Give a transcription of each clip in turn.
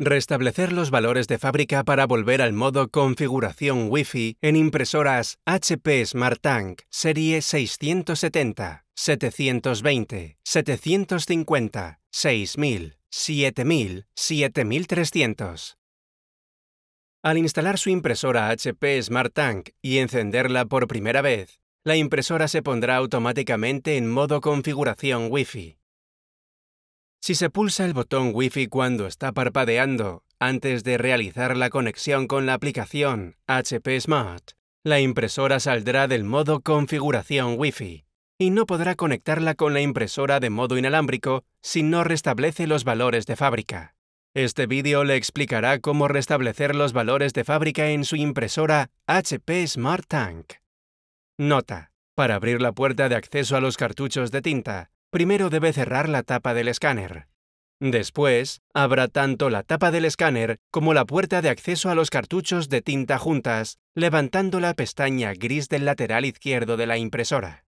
Restablecer los valores de fábrica para volver al modo configuración Wi-Fi en impresoras HP Smart Tank serie 670, 720, 750, 6000, 7000, 7300. Al instalar su impresora HP Smart Tank y encenderla por primera vez, la impresora se pondrá automáticamente en modo configuración Wi-Fi. Si se pulsa el botón Wi-Fi cuando está parpadeando, antes de realizar la conexión con la aplicación HP Smart, la impresora saldrá del modo configuración Wi-Fi y no podrá conectarla con la impresora de modo inalámbrico si no restablece los valores de fábrica. Este vídeo le explicará cómo restablecer los valores de fábrica en su impresora HP Smart Tank. Nota. Para abrir la puerta de acceso a los cartuchos de tinta, primero debe cerrar la tapa del escáner. Después, abra tanto la tapa del escáner como la puerta de acceso a los cartuchos de tinta juntas, levantando la pestaña gris del lateral izquierdo de la impresora.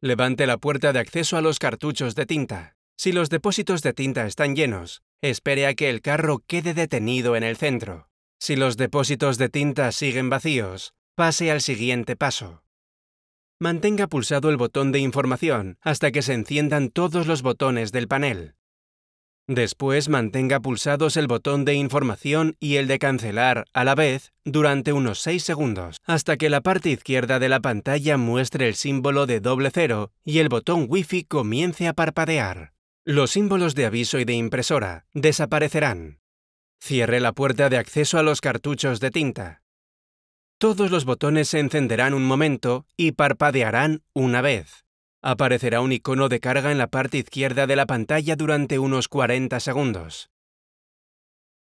Levante la puerta de acceso a los cartuchos de tinta. Si los depósitos de tinta están llenos, espere a que el carro quede detenido en el centro. Si los depósitos de tinta siguen vacíos, pase al siguiente paso mantenga pulsado el botón de información hasta que se enciendan todos los botones del panel. Después mantenga pulsados el botón de información y el de cancelar a la vez durante unos 6 segundos, hasta que la parte izquierda de la pantalla muestre el símbolo de doble cero y el botón Wi-Fi comience a parpadear. Los símbolos de aviso y de impresora desaparecerán. Cierre la puerta de acceso a los cartuchos de tinta. Todos los botones se encenderán un momento y parpadearán una vez. Aparecerá un icono de carga en la parte izquierda de la pantalla durante unos 40 segundos.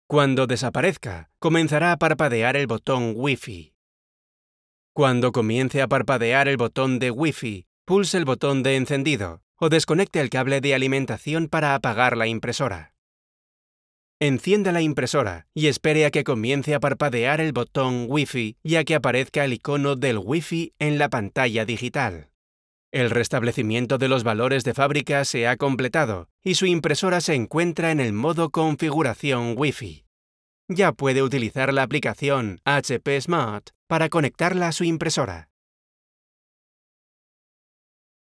Cuando desaparezca, comenzará a parpadear el botón Wi-Fi. Cuando comience a parpadear el botón de Wi-Fi, pulse el botón de encendido o desconecte el cable de alimentación para apagar la impresora. Encienda la impresora y espere a que comience a parpadear el botón Wi-Fi y a que aparezca el icono del Wi-Fi en la pantalla digital. El restablecimiento de los valores de fábrica se ha completado y su impresora se encuentra en el modo configuración Wi-Fi. Ya puede utilizar la aplicación HP Smart para conectarla a su impresora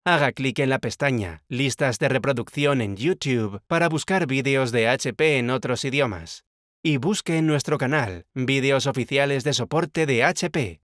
haga clic en la pestaña Listas de reproducción en YouTube para buscar vídeos de HP en otros idiomas. Y busque en nuestro canal vídeos oficiales de soporte de HP.